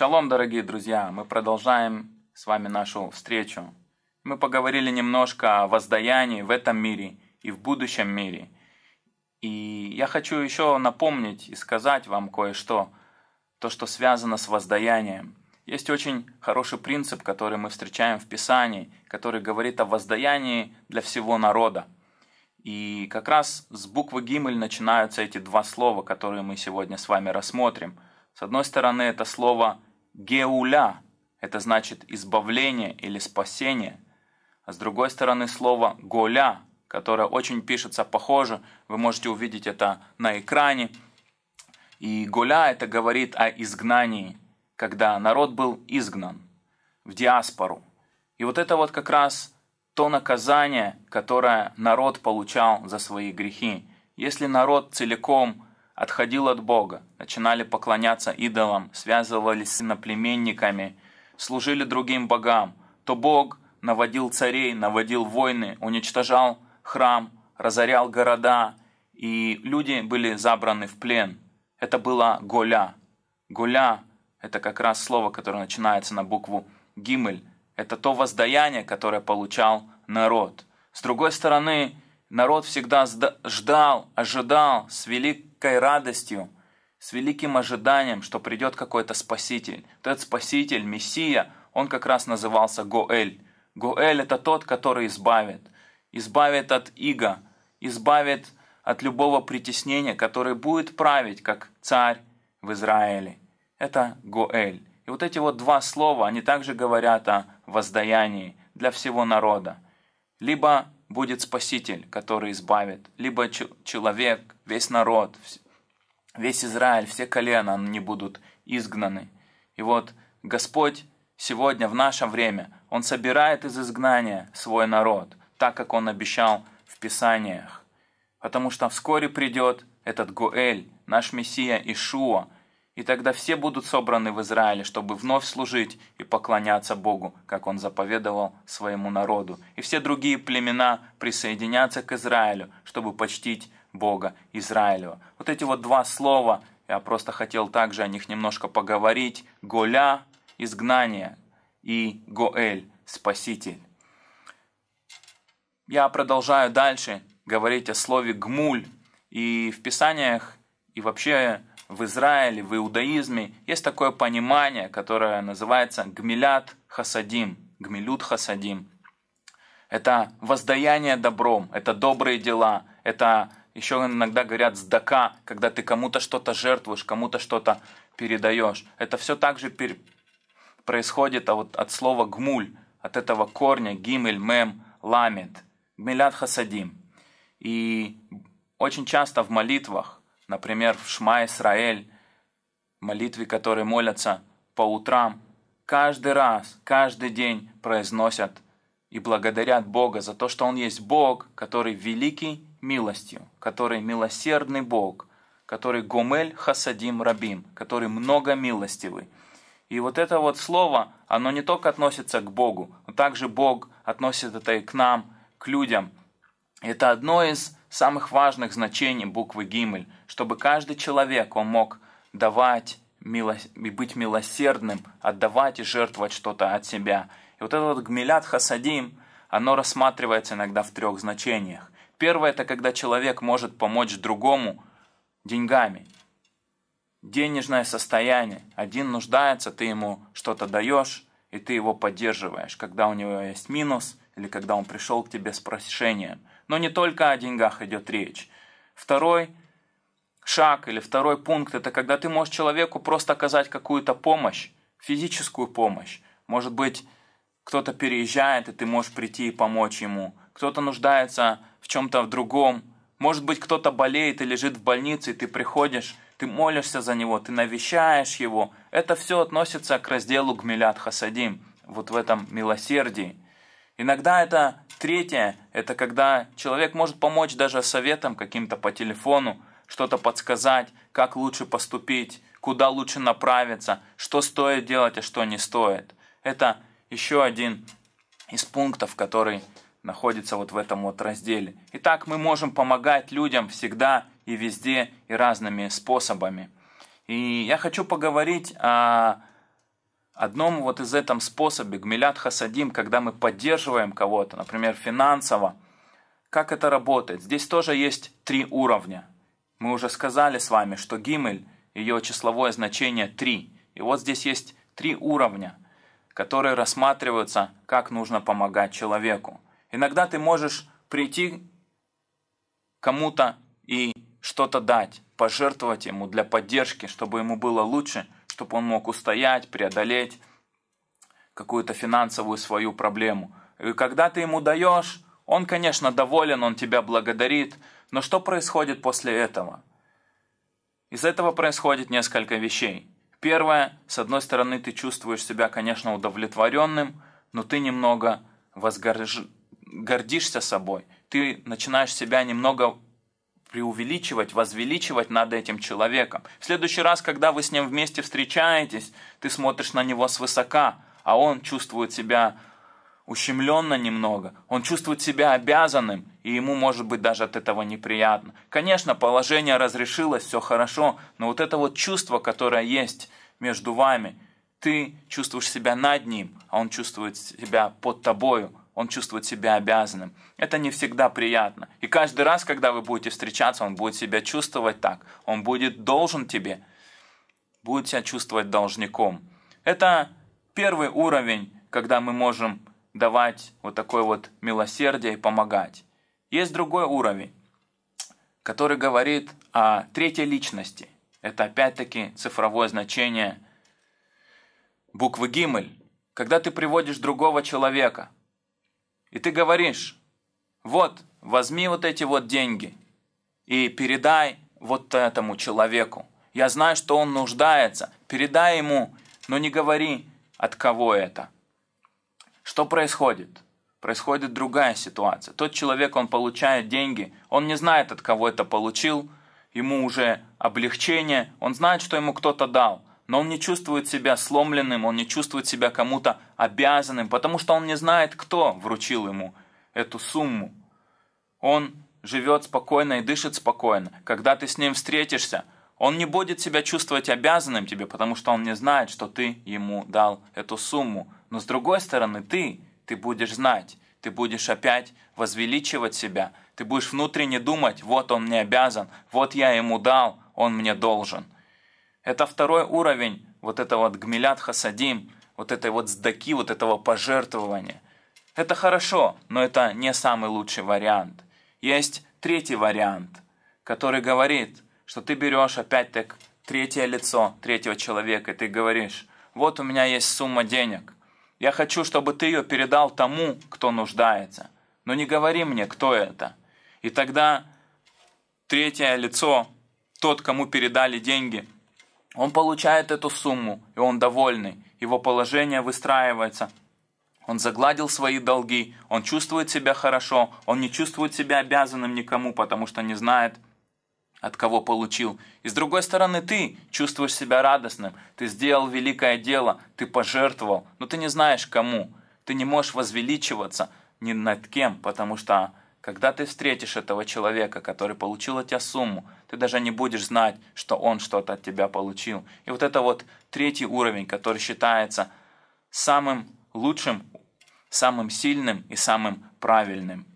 Шалом, дорогие друзья! Мы продолжаем с вами нашу встречу. Мы поговорили немножко о воздаянии в этом мире и в будущем мире. И я хочу еще напомнить и сказать вам кое-что, то, что связано с воздаянием. Есть очень хороший принцип, который мы встречаем в Писании, который говорит о воздаянии для всего народа. И как раз с буквы Гимель начинаются эти два слова, которые мы сегодня с вами рассмотрим – с одной стороны, это слово геуля – это значит избавление или спасение. А с другой стороны слово голя, которое очень пишется похоже, вы можете увидеть это на экране. И голя это говорит о изгнании, когда народ был изгнан в диаспору. И вот это вот как раз то наказание, которое народ получал за свои грехи. Если народ целиком отходил от Бога, начинали поклоняться идолам, связывались с иноплеменниками, служили другим богам, то Бог наводил царей, наводил войны, уничтожал храм, разорял города, и люди были забраны в плен. Это была Голя. Голя – это как раз слово, которое начинается на букву «гимель». Это то воздаяние, которое получал народ. С другой стороны, народ всегда ждал, ожидал с велик великой радостью, с великим ожиданием, что придет какой-то спаситель. этот спаситель, Мессия, он как раз назывался Гоэль. Гоэль – это тот, который избавит. Избавит от иго, избавит от любого притеснения, который будет править, как царь в Израиле. Это Гоэль. И вот эти вот два слова, они также говорят о воздаянии для всего народа. Либо будет Спаситель, который избавит, либо человек, весь народ, весь Израиль, все колена не будут изгнаны. И вот Господь сегодня, в наше время, Он собирает из изгнания свой народ, так как Он обещал в Писаниях. Потому что вскоре придет этот Гуэль, наш Мессия Ишуа, и тогда все будут собраны в Израиле, чтобы вновь служить и поклоняться Богу, как Он заповедовал своему народу. И все другие племена присоединятся к Израилю, чтобы почтить Бога Израилева. Вот эти вот два слова, я просто хотел также о них немножко поговорить. Голя – изгнание, и Гоэль – спаситель. Я продолжаю дальше говорить о слове «гмуль». И в Писаниях, и вообще в Израиле, в иудаизме есть такое понимание, которое называется гмилят хасадим, гмилют хасадим. Это воздаяние добром, это добрые дела, это еще иногда говорят сдака, когда ты кому-то что-то жертвуешь, кому-то что-то передаешь. Это все также пер... происходит а вот от слова гмуль, от этого корня гимель, мем, ламет, гмилят хасадим. И очень часто в молитвах Например, в Шма Исраэль, молитве, которые молятся по утрам, каждый раз, каждый день произносят и благодарят Бога за то, что Он есть Бог, который великий милостью, который милосердный Бог, который Гумель хасадим рабим, который много милостивый. И вот это вот слово, оно не только относится к Богу, но также Бог относит это и к нам, к людям. Это одно из самых важных значений буквы Гимель – чтобы каждый человек, он мог давать милос... и быть милосердным, отдавать и жертвовать что-то от себя. И вот этот вот гмилят хасадим, оно рассматривается иногда в трех значениях. Первое – это когда человек может помочь другому деньгами. Денежное состояние. Один нуждается, ты ему что-то даешь, и ты его поддерживаешь, когда у него есть минус или когда он пришел к тебе с прошением. Но не только о деньгах идет речь. Второй шаг или второй пункт – это когда ты можешь человеку просто оказать какую-то помощь, физическую помощь. Может быть, кто-то переезжает, и ты можешь прийти и помочь ему. Кто-то нуждается в чем-то в другом. Может быть, кто-то болеет и лежит в больнице, и ты приходишь, ты молишься за него, ты навещаешь его. Это все относится к разделу Гмилят Хасадим, вот в этом милосердии. Иногда это третье, это когда человек может помочь даже советом каким-то по телефону, что-то подсказать, как лучше поступить, куда лучше направиться, что стоит делать, а что не стоит. Это еще один из пунктов, который находится вот в этом вот разделе. Итак, мы можем помогать людям всегда и везде и разными способами. И я хочу поговорить о одном вот из этом способе, гмилят хасадим, когда мы поддерживаем кого-то, например, финансово. Как это работает? Здесь тоже есть три уровня. Мы уже сказали с вами, что гимель, ее числовое значение 3. И вот здесь есть три уровня, которые рассматриваются, как нужно помогать человеку. Иногда ты можешь прийти кому-то и что-то дать, пожертвовать ему для поддержки, чтобы ему было лучше, чтобы он мог устоять, преодолеть какую-то финансовую свою проблему. И когда ты ему даешь, он, конечно, доволен, он тебя благодарит, но что происходит после этого? Из этого происходит несколько вещей. Первое, с одной стороны, ты чувствуешь себя, конечно, удовлетворенным, но ты немного возгорж... гордишься собой. Ты начинаешь себя немного преувеличивать, возвеличивать над этим человеком. В следующий раз, когда вы с ним вместе встречаетесь, ты смотришь на него свысока, а он чувствует себя ущемленно немного, он чувствует себя обязанным, и ему может быть даже от этого неприятно. Конечно, положение разрешилось, все хорошо, но вот это вот чувство, которое есть между вами, ты чувствуешь себя над ним, а он чувствует себя под тобою, он чувствует себя обязанным. Это не всегда приятно. И каждый раз, когда вы будете встречаться, он будет себя чувствовать так, он будет должен тебе, будет себя чувствовать должником. Это первый уровень, когда мы можем давать вот такое вот милосердие и помогать. Есть другой уровень, который говорит о третьей личности. Это опять-таки цифровое значение буквы Гимель. Когда ты приводишь другого человека, и ты говоришь, вот, возьми вот эти вот деньги и передай вот этому человеку. Я знаю, что он нуждается, передай ему, но не говори, от кого это – что происходит? Происходит другая ситуация. Тот человек, он получает деньги, он не знает, от кого это получил, ему уже облегчение, он знает, что ему кто-то дал, но он не чувствует себя сломленным, он не чувствует себя кому-то обязанным, потому что он не знает, кто вручил ему эту сумму. Он живет спокойно и дышит спокойно. Когда ты с ним встретишься, он не будет себя чувствовать обязанным тебе, потому что он не знает, что ты ему дал эту сумму. Но с другой стороны, ты, ты будешь знать, ты будешь опять возвеличивать себя, ты будешь внутренне думать, вот он мне обязан, вот я ему дал, он мне должен. Это второй уровень вот этого вот гмилят хасадим, вот этой вот сдаки, вот этого пожертвования. Это хорошо, но это не самый лучший вариант. Есть третий вариант, который говорит, что ты берешь опять так третье лицо третьего человека, и ты говоришь, вот у меня есть сумма денег – я хочу, чтобы ты ее передал тому, кто нуждается. Но не говори мне, кто это. И тогда третье лицо, тот, кому передали деньги, он получает эту сумму, и он довольный, его положение выстраивается. Он загладил свои долги, он чувствует себя хорошо, он не чувствует себя обязанным никому, потому что не знает, от кого получил. И с другой стороны, ты чувствуешь себя радостным, ты сделал великое дело, ты пожертвовал, но ты не знаешь кому. Ты не можешь возвеличиваться ни над кем, потому что когда ты встретишь этого человека, который получил от тебя сумму, ты даже не будешь знать, что он что-то от тебя получил. И вот это вот третий уровень, который считается самым лучшим, самым сильным и самым правильным.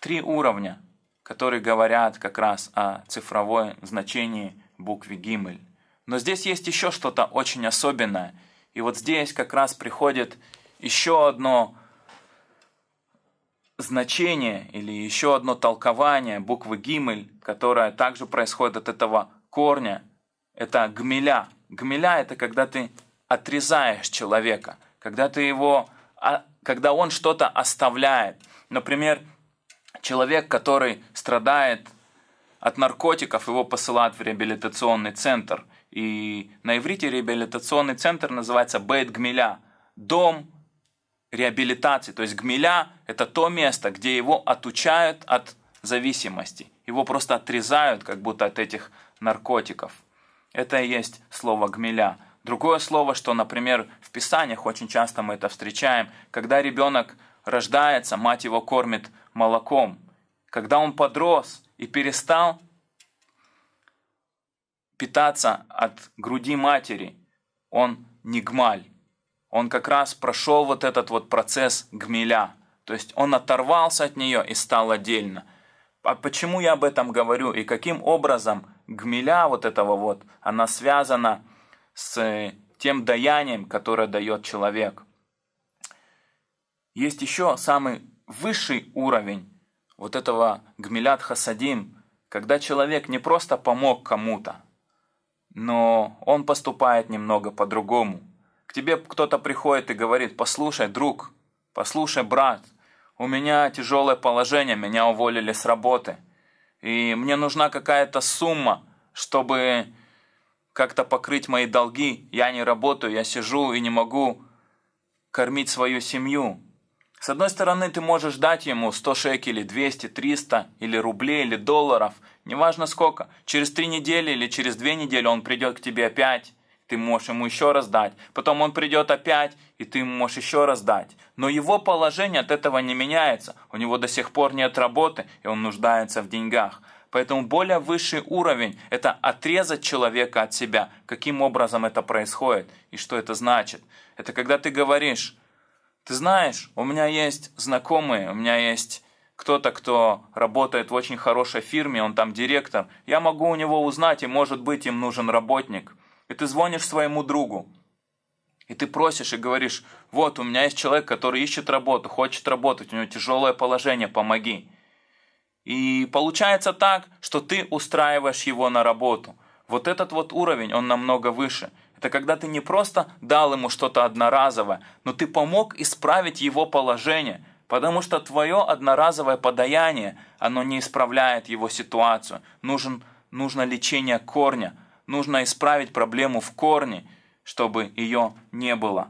Три уровня которые говорят как раз о цифровой значении буквы Гимель. Но здесь есть еще что-то очень особенное. И вот здесь как раз приходит еще одно значение или еще одно толкование буквы Гимель, которое также происходит от этого корня. Это гмеля. Гмеля – это когда ты отрезаешь человека, когда ты его, а, когда он что-то оставляет. Например, человек, который страдает от наркотиков, его посылают в реабилитационный центр. И на иврите реабилитационный центр называется Бейт Гмеля, дом реабилитации. То есть Гмеля – это то место, где его отучают от зависимости. Его просто отрезают как будто от этих наркотиков. Это и есть слово «гмеля». Другое слово, что, например, в Писаниях очень часто мы это встречаем, когда ребенок рождается, мать его кормит молоком. Когда он подрос и перестал питаться от груди матери, он не гмаль. Он как раз прошел вот этот вот процесс гмеля. То есть он оторвался от нее и стал отдельно. А почему я об этом говорю и каким образом гмеля вот этого вот, она связана с э, тем даянием, которое дает человек. Есть еще самый высший уровень вот этого гмилят хасадим, когда человек не просто помог кому-то, но он поступает немного по-другому. К тебе кто-то приходит и говорит, послушай, друг, послушай, брат, у меня тяжелое положение, меня уволили с работы, и мне нужна какая-то сумма, чтобы как-то покрыть мои долги, я не работаю, я сижу и не могу кормить свою семью. С одной стороны, ты можешь дать ему 100 шекелей, 200, 300 или рублей, или долларов, неважно сколько. Через три недели или через две недели он придет к тебе опять. Ты можешь ему еще раз дать. Потом он придет опять, и ты ему можешь еще раз дать. Но его положение от этого не меняется. У него до сих пор нет работы, и он нуждается в деньгах. Поэтому более высший уровень – это отрезать человека от себя. Каким образом это происходит и что это значит? Это когда ты говоришь ты знаешь, у меня есть знакомые, у меня есть кто-то, кто работает в очень хорошей фирме, он там директор. Я могу у него узнать, и может быть им нужен работник. И ты звонишь своему другу. И ты просишь и говоришь, вот у меня есть человек, который ищет работу, хочет работать, у него тяжелое положение, помоги. И получается так, что ты устраиваешь его на работу. Вот этот вот уровень, он намного выше – это когда ты не просто дал ему что-то одноразовое, но ты помог исправить его положение, потому что твое одноразовое подаяние, оно не исправляет его ситуацию. Нужен, нужно лечение корня, нужно исправить проблему в корне, чтобы ее не было.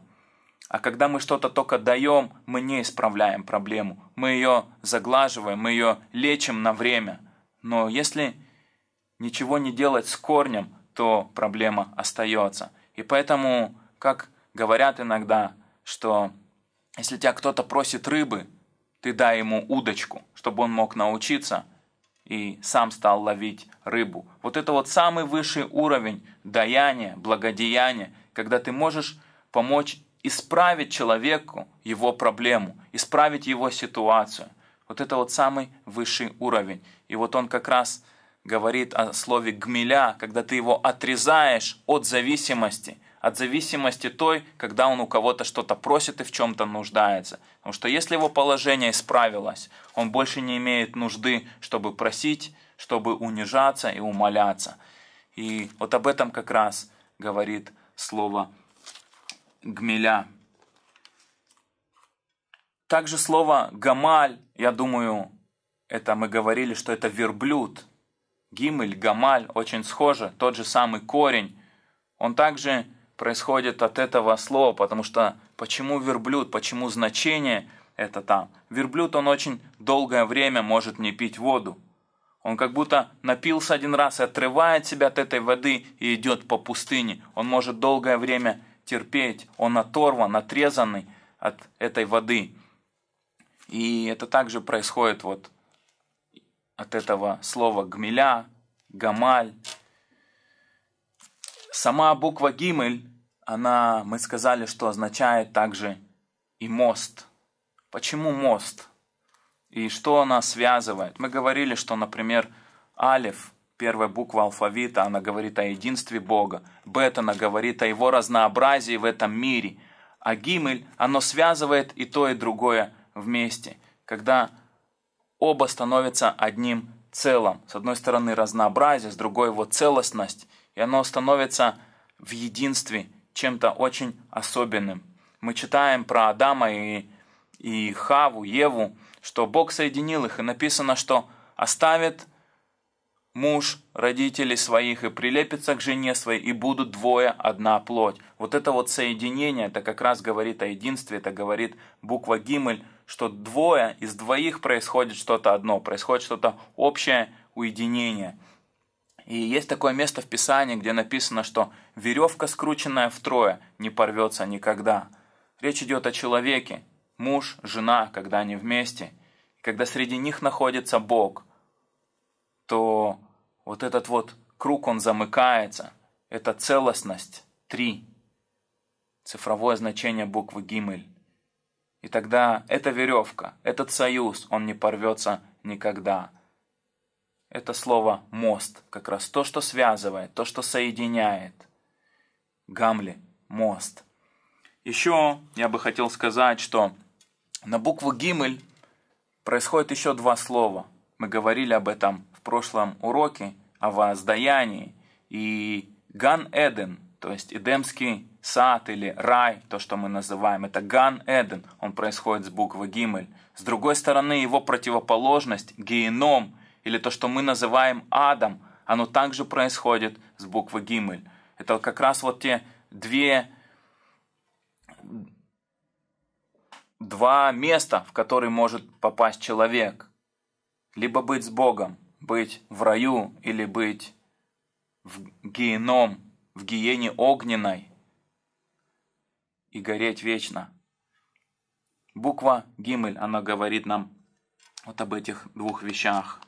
А когда мы что-то только даем, мы не исправляем проблему. Мы ее заглаживаем, мы ее лечим на время. Но если ничего не делать с корнем, то проблема остается. И поэтому, как говорят иногда, что если тебя кто-то просит рыбы, ты дай ему удочку, чтобы он мог научиться и сам стал ловить рыбу. Вот это вот самый высший уровень даяния, благодеяния, когда ты можешь помочь исправить человеку его проблему, исправить его ситуацию. Вот это вот самый высший уровень. И вот он как раз говорит о слове гмеля, когда ты его отрезаешь от зависимости, от зависимости той, когда он у кого-то что-то просит и в чем-то нуждается. Потому что если его положение исправилось, он больше не имеет нужды, чтобы просить, чтобы унижаться и умоляться. И вот об этом как раз говорит слово гмеля. Также слово гамаль, я думаю, это мы говорили, что это верблюд – Гимель, гамаль очень схожи, тот же самый корень. Он также происходит от этого слова, потому что почему верблюд, почему значение это там? Верблюд, он очень долгое время может не пить воду. Он как будто напился один раз и отрывает себя от этой воды и идет по пустыне. Он может долгое время терпеть, он оторван, отрезанный от этой воды. И это также происходит вот от этого слова гмеля, гамаль. Сама буква гимель, она, мы сказали, что означает также и мост. Почему мост? И что она связывает? Мы говорили, что, например, алиф, первая буква алфавита, она говорит о единстве Бога. Бет, она говорит о его разнообразии в этом мире. А гимель, оно связывает и то, и другое вместе. Когда оба становятся одним целым. С одной стороны разнообразие, с другой его целостность, и оно становится в единстве чем-то очень особенным. Мы читаем про Адама и, и Хаву, Еву, что Бог соединил их, и написано, что оставит муж, родителей своих и прилепится к жене своей, и будут двое одна плоть. Вот это вот соединение, это как раз говорит о единстве, это говорит буква Гимель, что двое из двоих происходит что-то одно, происходит что-то общее уединение. И есть такое место в Писании, где написано, что веревка, скрученная втрое, не порвется никогда. Речь идет о человеке, муж, жена, когда они вместе. когда среди них находится Бог, то вот этот вот круг, он замыкается. Это целостность. Три. Цифровое значение буквы Гимель. И тогда эта веревка, этот союз, он не порвется никогда. Это слово «мост» как раз то, что связывает, то, что соединяет. Гамли – мост. Еще я бы хотел сказать, что на букву «гимель» происходит еще два слова. Мы говорили об этом прошлом уроке о воздаянии и Ган-Эден, то есть Эдемский сад или рай, то, что мы называем, это Ган-Эден, он происходит с буквы Гимель. С другой стороны, его противоположность, геном, или то, что мы называем адом, оно также происходит с буквы Гимель. Это как раз вот те две, два места, в которые может попасть человек. Либо быть с Богом, быть в раю или быть в геном, в гиене огненной и гореть вечно. Буква Гимель, она говорит нам вот об этих двух вещах.